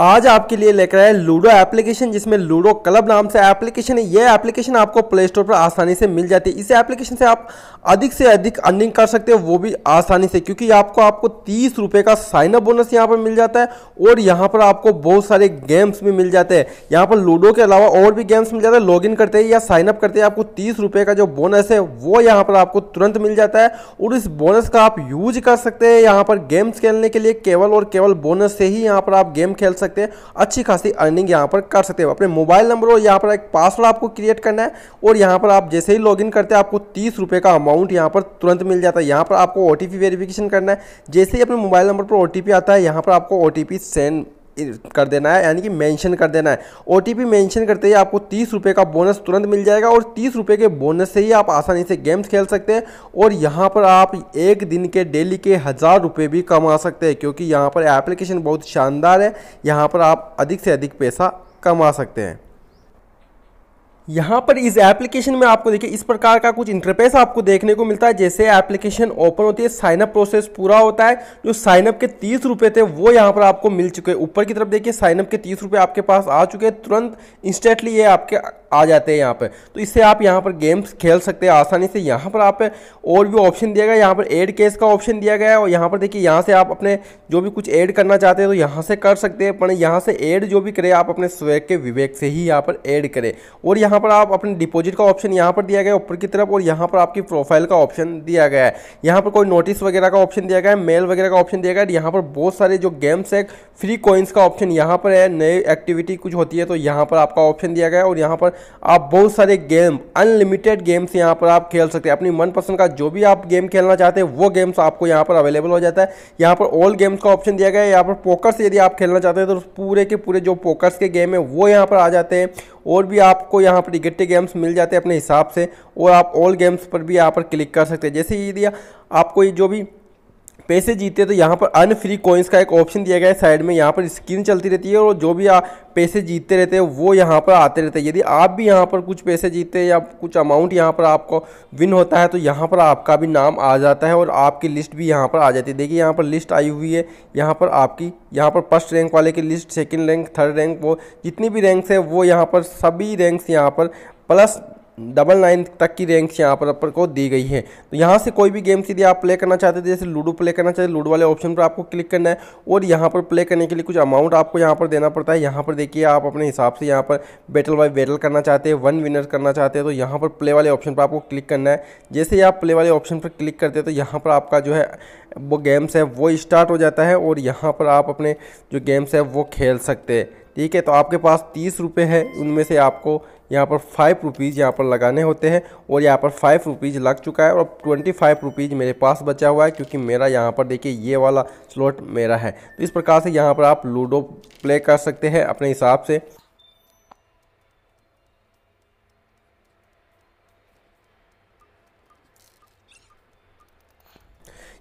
आज आपके लिए लेकर आए लूडो एप्लीकेशन जिसमें लूडो क्लब नाम से एप्लीकेशन है यह एप्लीकेशन आपको प्ले स्टोर पर आसानी से मिल जाती है इस एप्लीकेशन से आप अधिक से अधिक अर्निंग कर सकते हो वो भी आसानी से क्योंकि आपको आपको तीस रुपये का साइनअप बोनस यहाँ पर मिल जाता है और यहाँ पर आपको बहुत सारे गेम्स भी मिल जाते हैं यहाँ पर लूडो के अलावा और भी गेम्स मिल जाते हैं लॉग करते हैं या साइनअप करते हैं आपको तीस का जो बोनस है वो यहाँ पर आपको तुरंत मिल जाता है और इस बोनस का आप यूज कर सकते हैं यहाँ पर गेम्स खेलने के लिए केवल और केवल बोनस से ही यहाँ पर आप गेम खेल सकते सकते हैं अच्छी खासी अर्निंग यहाँ पर कर सकते हो अपने मोबाइल नंबर और यहाँ पर एक पासवर्ड आपको क्रिएट करना है और यहाँ पर आप जैसे ही लॉग करते हैं आपको तीस का अमाउंट यहाँ पर तुरंत मिल जाता है यहाँ पर आपको ओ टी करना है जैसे ही अपने मोबाइल नंबर पर ओ आता है यहाँ पर आपको ओ सेंड कर देना है यानी कि मेंशन कर देना है ओ टी करते ही आपको तीस रुपये का बोनस तुरंत मिल जाएगा और तीस रुपये के बोनस से ही आप आसानी से गेम्स खेल सकते हैं और यहाँ पर आप एक दिन के डेली के हज़ार रुपये भी कमा सकते हैं क्योंकि यहाँ पर एप्लीकेशन बहुत शानदार है यहाँ पर आप अधिक से अधिक पैसा कमा सकते हैं यहाँ पर इस एप्लीकेशन में आपको देखिए इस प्रकार का कुछ इंटरफेस आपको देखने को मिलता है जैसे एप्लीकेशन ओपन होती है साइनअप प्रोसेस पूरा होता है जो साइनअप के तीस रुपये थे वो यहाँ पर आपको मिल चुके हैं ऊपर की तरफ देखिए साइनअप के तीस रुपये आपके पास आ चुके हैं तुरंत इंस्टेंटली ये आपके आ जाते हैं यहाँ पर तो इससे आप यहाँ पर गेम्स खेल सकते हैं आसानी से यहाँ पर आप और भी ऑप्शन दिया गया यहाँ पर एड केस का ऑप्शन दिया गया है और यहाँ पर देखिए यहाँ से आप अपने जो भी कुछ ऐड करना चाहते हैं तो यहाँ से कर सकते हैं पर यहाँ से ऐड जो भी करें आप अपने स्वैग के विवेक से ही यहाँ पर ऐड करें और यहाँ पर आप अपने डिपॉजिट का ऑप्शन यहाँ पर दिया गया ऊपर की तरफ और यहाँ पर आपकी प्रोफाइल का ऑप्शन दिया गया है यहाँ पर कोई नोटिस वगैरह का ऑप्शन दिया गया है मेल वगैरह का ऑप्शन दिया गया है यहाँ पर बहुत सारे जो गेम्स है फ्री कॉइन्स का ऑप्शन यहाँ पर है नई एक्टिविटी कुछ होती है तो यहाँ पर आपका ऑप्शन दिया गया है और यहाँ पर आप बहुत सारे गेम अनलिमिटेड गेम्स यहाँ पर आप खेल सकते हैं अपनी मनपसंद का जो भी आप गेम खेलना चाहते हैं वो गेम्स आपको यहाँ पर अवेलेबल हो जाता है यहाँ पर ऑल गेम्स का ऑप्शन दिया गया है यहाँ पर पोकर्स यदि आप खेलना चाहते हैं तो पूरे के पूरे जो पोकर्स के गेम है वो यहाँ पर आ जाते हैं और भी आपको यहाँ पर इकट्ठे गेम्स मिल जाते हैं अपने हिसाब से और आप ऑल गेम्स पर भी यहाँ पर क्लिक कर सकते हैं जैसे यदि आपको जो भी पैसे जीते तो यहाँ पर अन फ्री कॉइन्स का एक ऑप्शन दिया गया है साइड में यहाँ पर स्क्रीन चलती रहती है और जो भी आप पैसे जीतते रहते हैं वो यहाँ पर आते रहते हैं यदि आप भी यहाँ पर कुछ पैसे जीतते हैं या कुछ अमाउंट यहाँ पर आपको विन होता है तो यहाँ पर आपका भी नाम आ जाता है और आपकी लिस्ट भी यहाँ पर आ जाती है देखिए यहाँ पर लिस्ट आई हुई है यहाँ पर आपकी यहाँ पर फर्स्ट रैंक वाले की list second rank third rank वो जितनी भी रैंक्स है वो यहाँ पर सभी रैंक्स यहाँ पर प्लस डबल नाइन तक की रैंक्स यहाँ पर अपन को दी गई है तो यहाँ से कोई भी गेम्स यदि आप प्ले करना चाहते थे जैसे लूडो प्ले करना चाहते लूडो वाले ऑप्शन पर आपको क्लिक करना है और यहाँ पर प्ले करने के लिए कुछ अमाउंट आपको यहाँ पर देना पड़ता है यहाँ पर देखिए आप अपने हिसाब से यहाँ पर बैटल बाई बैटल करना चाहते हैं वन विनर करना चाहते हैं तो यहाँ पर प्ले वाले ऑप्शन पर आपको क्लिक करना है जैसे ही आप प्ले वाले ऑप्शन पर क्लिक करते हैं तो यहाँ पर आपका जो है वो गेम्स है वो स्टार्ट हो जाता है और यहाँ पर आप अपने जो गेम्स है वो खेल सकते हैं ठीक है तो आपके पास तीस रुपये है उनमें से आपको यहाँ पर फाइव रुपीज़ यहाँ पर लगाने होते हैं और यहाँ पर फाइव रुपीज़ लग चुका है और ट्वेंटी फाइव रुपीज़ मेरे पास बचा हुआ है क्योंकि मेरा यहाँ पर देखिए ये वाला स्लॉट मेरा है तो इस प्रकार से यहाँ पर आप लूडो प्ले कर सकते हैं अपने हिसाब से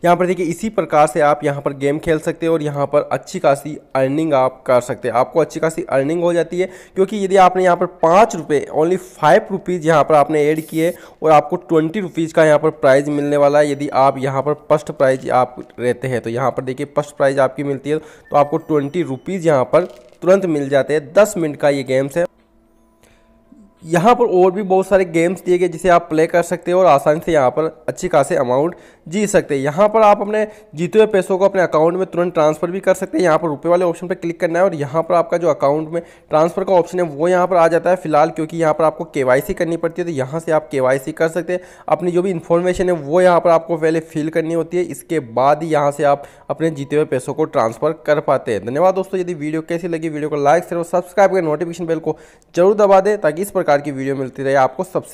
यहाँ पर देखिए इसी प्रकार से आप यहाँ पर गेम खेल सकते हो और यहाँ पर अच्छी खासी अर्निंग आप कर सकते हैं आपको अच्छी खासी अर्निंग हो जाती है क्योंकि यदि आपने यहाँ पर पाँच रुपये ओनली फाइव रुपीज़ यहाँ पर आपने ऐड किए और आपको ट्वेंटी रुपीज़ का यहाँ पर प्राइज़ मिलने वाला है यदि आप यहाँ पर फर्स्ट प्राइज़ आप रहते हैं तो यहाँ पर देखिए फर्स्ट प्राइज़ आपकी मिलती है तो आपको ट्वेंटी रुपीज़ यहाँ पर तुरंत मिल जाते हैं दस मिनट का ये गेम्स है यहाँ पर और भी बहुत सारे गेम्स दिए गए जिसे आप प्ले कर सकते हो और आसानी से यहाँ पर अच्छी खासे अमाउंट जीत सकते हैं यहाँ पर आप अपने जीते हुए पैसों को अपने अकाउंट में तुरंत ट्रांसफर भी कर सकते हैं यहाँ पर रुपये वाले ऑप्शन पर क्लिक करना है और यहाँ पर आपका जो अकाउंट में ट्रांसफर का ऑप्शन है वो यहाँ पर आ जाता है फिलहाल क्योंकि यहाँ पर आपको के करनी पड़ती है तो यहाँ से आप के कर सकते हैं अपनी जो भी इन्फॉर्मेशन है वो यहाँ पर आपको पहले फिल करनी होती है इसके बाद ही यहाँ से आप अपने जीते हुए पैसों को ट्रांसफर कर पाते हैं धन्यवाद दोस्तों यदि वीडियो कैसी लगी वीडियो को लाइक शेयर और सब्सक्राइब कर नोटिफिकेशन बेल को जरूर दबा दें ताकि इस प्रकार प्रकार की वीडियो मिलती रहे आपको सबसे